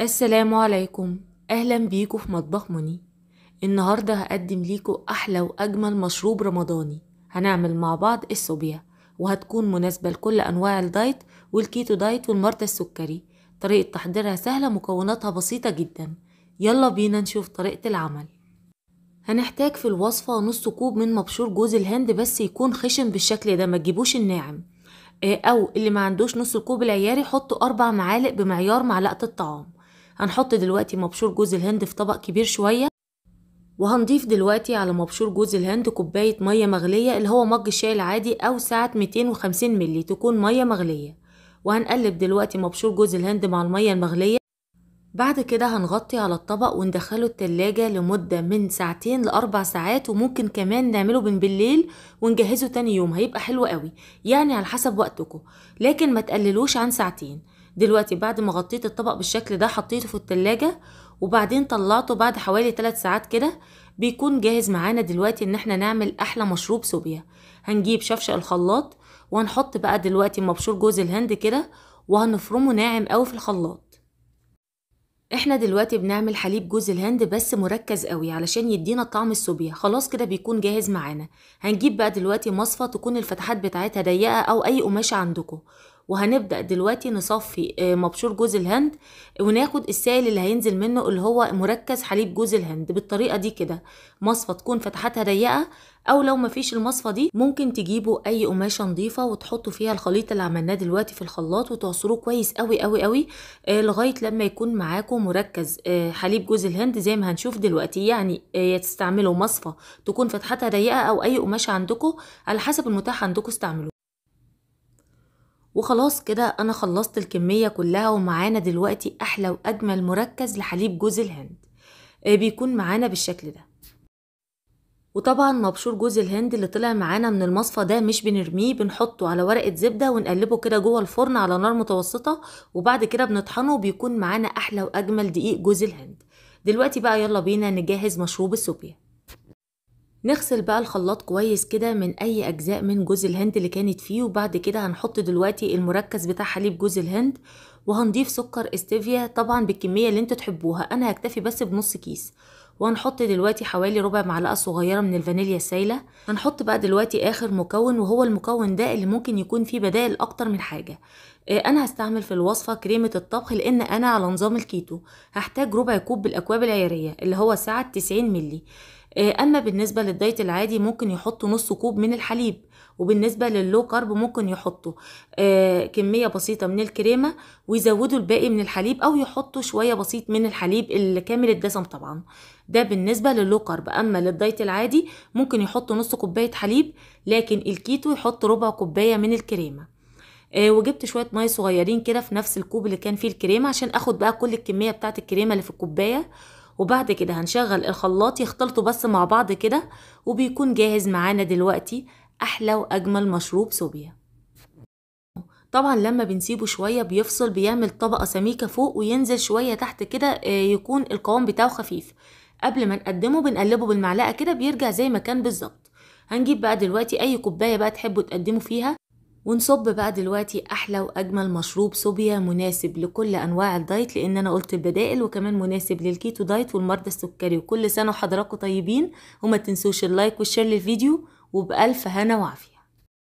السلام عليكم أهلا بيكم في مطبخ مني النهاردة هقدم ليكم أحلى وأجمل مشروب رمضاني هنعمل مع بعض السوبيا وهتكون مناسبة لكل أنواع الدايت والكيتو دايت والمرضى السكري طريقة تحضيرها سهلة مكوناتها بسيطة جدا يلا بينا نشوف طريقة العمل هنحتاج في الوصفة نص كوب من مبشور جوز الهند بس يكون خشن بالشكل ده ما تجيبوش الناعم آه، او اللي ما عندوش نص كوب العياري حطوا اربع معالق بمعيار معلقة الطعام هنحط دلوقتي مبشور جوز الهند في طبق كبير شوية وهنضيف دلوقتي على مبشور جوز الهند كوباية مية مغلية اللي هو مج الشاي العادي أو سعة 250 ملي تكون مية مغلية وهنقلب دلوقتي مبشور جوز الهند مع المية المغلية بعد كده هنغطي على الطبق وندخله التلاجة لمدة من ساعتين لأربع ساعات وممكن كمان نعمله من بالليل ونجهزه تاني يوم هيبقى حلو قوي يعني على حسب وقتكم لكن ما تقللوش عن ساعتين دلوقتي بعد ما غطيت الطبق بالشكل ده حطيته في التلاجة وبعدين طلعته بعد حوالي 3 ساعات كده بيكون جاهز معانا دلوقتي ان احنا نعمل احلى مشروب سوبيا هنجيب شفشق الخلاط وهنحط بقى دلوقتي مبشور جوز الهند كده وهنفرمه ناعم قوي في الخلاط احنا دلوقتي بنعمل حليب جوز الهند بس مركز قوي علشان يدينا طعم السوبيا خلاص كده بيكون جاهز معانا هنجيب بقى دلوقتي مصفى تكون الفتحات بتاعتها ضيقه او اي قماشه عندكم وهنبدأ دلوقتي نصفي آه، مبشور جوز الهند وناخد السائل اللي هينزل منه اللي هو مركز حليب جوز الهند بالطريقة دي كده مصفى تكون فتحتها ضيقة أو لو مفيش المصفى دي ممكن تجيبوا أي قماشة نظيفة وتحطوا فيها الخليط اللي عملناه دلوقتي في الخلاط وتعصروه كويس قوي قوي قوي آه، لغاية لما يكون معاكم مركز آه، حليب جوز الهند زي ما هنشوف دلوقتي يعني يا تستعملوا مصفى تكون فتحتها ضيقة أو أي قماشة عندكم على حسب المتاح عندكم استعملوه وخلاص كده أنا خلصت الكمية كلها ومعانا دلوقتي أحلى وأجمل مركز لحليب جوز الهند آه، بيكون معانا بالشكل ده وطبعا مبشور جوز الهند اللي طلع معانا من المصفى ده مش بنرميه بنحطه على ورقة زبدة ونقلبه كده جوه الفرن على نار متوسطة وبعد كده بنطحنه وبيكون معانا أحلى وأجمل دقيق جوز الهند دلوقتي بقى يلا بينا نجهز مشروب السوبيا نغسل بقى الخلاط كويس كده من اي اجزاء من جوز الهند اللي كانت فيه وبعد كده هنحط دلوقتي المركز بتاع حليب جوز الهند وهنضيف سكر استيفيا طبعا بالكميه اللي انتوا تحبوها انا هكتفي بس بنص كيس وهنحط دلوقتي حوالي ربع معلقه صغيره من الفانيليا السايله هنحط بقى دلوقتي اخر مكون وهو المكون ده اللي ممكن يكون فيه بدائل اكتر من حاجه آه، انا هستعمل في الوصفه كريمه الطبخ لان انا على نظام الكيتو هحتاج ربع كوب بالاكواب العياريه اللي هو سعه 90 مللي آه، اما بالنسبه للدايت العادي ممكن يحطوا نص كوب من الحليب وبالنسبه لللو كارب ممكن يحطوا آه، كميه بسيطه من الكريمه ويزودوا الباقي من الحليب او يحطوا شويه بسيط من الحليب الكامل الدسم طبعا ده بالنسبه لللو كارب اما للدايت العادي ممكن يحطوا نص كوبايه حليب لكن الكيتو يحط ربع كوبايه من الكريمه آه، وجبت شويه ميه صغيرين كده في نفس الكوب اللي كان فيه الكريمه عشان اخد بقى كل الكميه بتاعه الكريمه اللي في الكوبايه وبعد كده هنشغل الخلاط يختلطوا بس مع بعض كده وبيكون جاهز معانا دلوقتي أحلى وأجمل مشروب صوبيا طبعا لما بنسيبه شوية بيفصل بيعمل طبقة سميكة فوق وينزل شوية تحت كده آه، يكون القوام بتاعه خفيف قبل ما نقدمه بنقلبه بالمعلقة كده بيرجع زي ما كان بالظبط هنجيب بقى دلوقتي أي كوباية بقى تحبوا تقدموا فيها ونصب بقى دلوقتي احلى واجمل مشروب صوبيا مناسب لكل انواع الدايت لان انا قلت البدائل وكمان مناسب للكيتو دايت والمرضى السكري وكل سنه وحضراتكم طيبين وما تنسوش اللايك والشير للفيديو وبالف هنا وعافيه